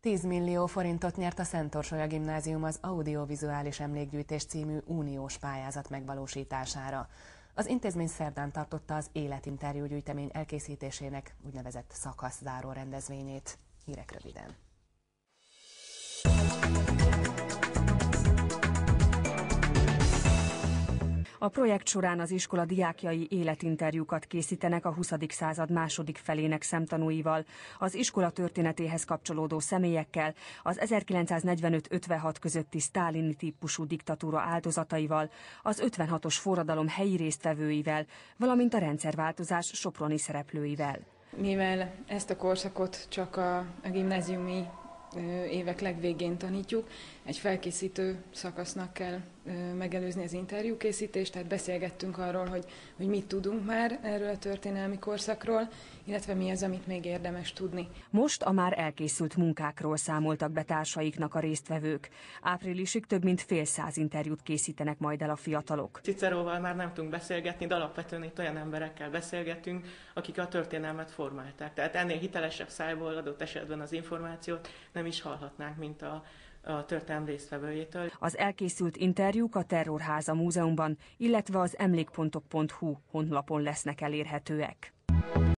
10 millió forintot nyert a Orsolya Gimnázium az Audiovizuális Emlékgyűjtés című uniós pályázat megvalósítására. Az intézmény szerdán tartotta az életinterjú gyűjtemény elkészítésének úgynevezett szakaszzáró rendezvényét. Hírek röviden. A projekt során az iskola diákjai életinterjúkat készítenek a 20. század második felének szemtanúival, az iskola történetéhez kapcsolódó személyekkel, az 1945-56 közötti sztálini típusú diktatúra áldozataival, az 56-os forradalom helyi résztvevőivel, valamint a rendszerváltozás soproni szereplőivel. Mivel ezt a korszakot csak a, a gimnáziumi évek legvégén tanítjuk. Egy felkészítő szakasznak kell megelőzni az interjúkészítést, tehát beszélgettünk arról, hogy, hogy mit tudunk már erről a történelmi korszakról, illetve mi az, amit még érdemes tudni. Most a már elkészült munkákról számoltak be társaiknak a résztvevők. Áprilisig több mint fél száz interjút készítenek majd el a fiatalok. Ciceróval már nem tudunk beszélgetni, de alapvetően itt olyan emberekkel beszélgetünk, akik a történelmet formálták. Tehát ennél hitelesebb szájból adott esetben az információt nem is hallhatnánk, mint a, a történelm résztvevőjétől. Az elkészült interjúk a Terrorháza Múzeumban, illetve az emlékpontok.hu honlapon lesznek elérhetőek.